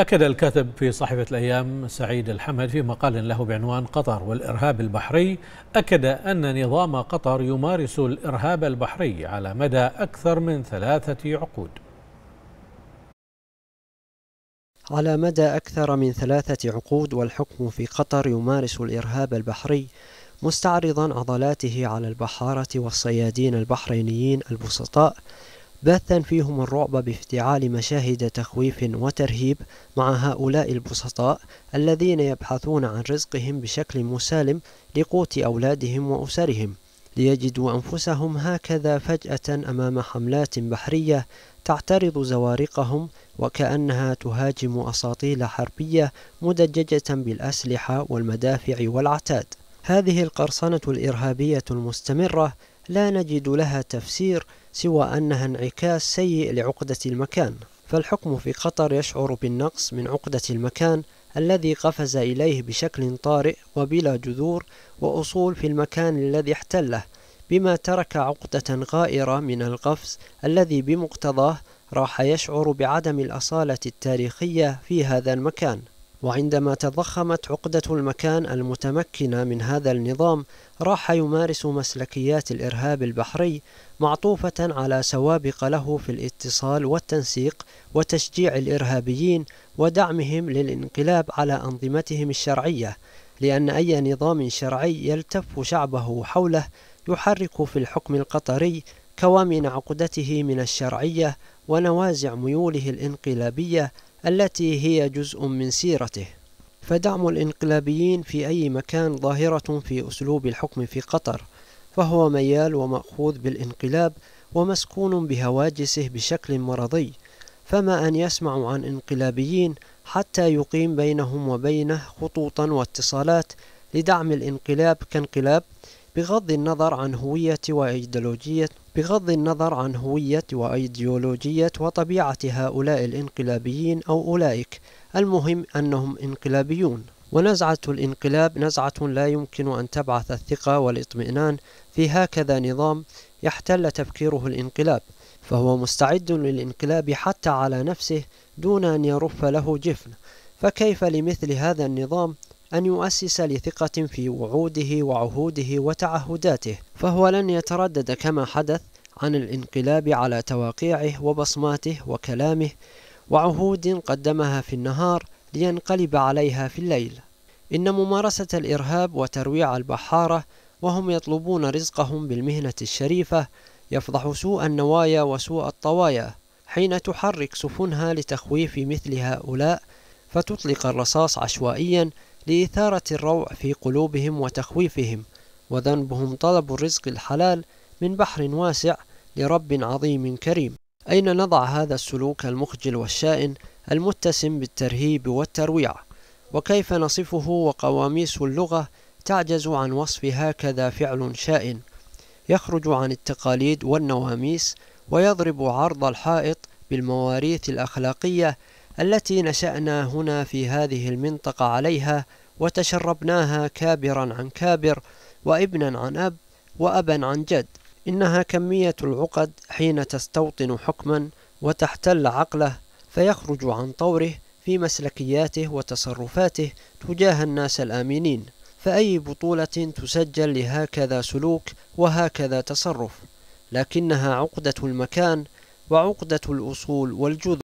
أكد الكاتب في صحيفة الأيام سعيد الحمد في مقال له بعنوان قطر والإرهاب البحري أكد أن نظام قطر يمارس الإرهاب البحري على مدى أكثر من ثلاثة عقود على مدى أكثر من ثلاثة عقود والحكم في قطر يمارس الإرهاب البحري مستعرضا عضلاته على البحارة والصيادين البحرينيين البسطاء باثا فيهم الرعب بافتعال مشاهد تخويف وترهيب مع هؤلاء البسطاء الذين يبحثون عن رزقهم بشكل مسالم لقوت أولادهم وأسرهم ليجدوا أنفسهم هكذا فجأة أمام حملات بحرية تعترض زوارقهم وكأنها تهاجم أساطيل حربية مدججة بالأسلحة والمدافع والعتاد هذه القرصنة الإرهابية المستمرة لا نجد لها تفسير سوى أنها انعكاس سيء لعقدة المكان فالحكم في قطر يشعر بالنقص من عقدة المكان الذي قفز إليه بشكل طارئ وبلا جذور وأصول في المكان الذي احتله بما ترك عقدة غائرة من القفز الذي بمقتضاه راح يشعر بعدم الأصالة التاريخية في هذا المكان وعندما تضخمت عقدة المكان المتمكنة من هذا النظام راح يمارس مسلكيات الإرهاب البحري معطوفة على سوابق له في الاتصال والتنسيق وتشجيع الإرهابيين ودعمهم للانقلاب على أنظمتهم الشرعية لأن أي نظام شرعي يلتف شعبه حوله يحرك في الحكم القطري كوامن عقدته من الشرعية ونوازع ميوله الانقلابية التي هي جزء من سيرته فدعم الإنقلابيين في أي مكان ظاهرة في أسلوب الحكم في قطر فهو ميال ومأخوذ بالانقلاب ومسكون بهواجسه بشكل مرضي فما أن يسمع عن انقلابيين حتى يقيم بينهم وبينه خطوطا واتصالات لدعم الانقلاب كانقلاب بغض النظر عن هوية وإيديولوجية بغض النظر عن هوية وأيديولوجية وطبيعة هؤلاء الانقلابيين أو أولئك المهم أنهم انقلابيون ونزعة الانقلاب نزعة لا يمكن أن تبعث الثقة والاطمئنان في هكذا نظام يحتل تفكيره الانقلاب فهو مستعد للانقلاب حتى على نفسه دون أن يرف له جفن فكيف لمثل هذا النظام أن يؤسس لثقة في وعوده وعهوده وتعهداته فهو لن يتردد كما حدث عن الانقلاب على تواقيعه وبصماته وكلامه وعهود قدمها في النهار لينقلب عليها في الليل إن ممارسة الإرهاب وترويع البحارة وهم يطلبون رزقهم بالمهنة الشريفة يفضح سوء النوايا وسوء الطوايا حين تحرك سفنها لتخويف مثل هؤلاء فتطلق الرصاص عشوائيا لإثارة الروع في قلوبهم وتخويفهم وذنبهم طلب الرزق الحلال من بحر واسع لرب عظيم كريم أين نضع هذا السلوك المخجل والشائن المتسم بالترهيب والترويع وكيف نصفه وقواميس اللغة تعجز عن وصف هكذا فعل شائن يخرج عن التقاليد والنواميس ويضرب عرض الحائط بالمواريث الأخلاقية التي نشأنا هنا في هذه المنطقة عليها وتشربناها كابرا عن كابر وابنا عن أب وأبا عن جد إنها كمية العقد حين تستوطن حكما وتحتل عقله فيخرج عن طوره في مسلكياته وتصرفاته تجاه الناس الآمنين فأي بطولة تسجل لهكذا سلوك وهكذا تصرف لكنها عقدة المكان وعقدة الأصول والجذور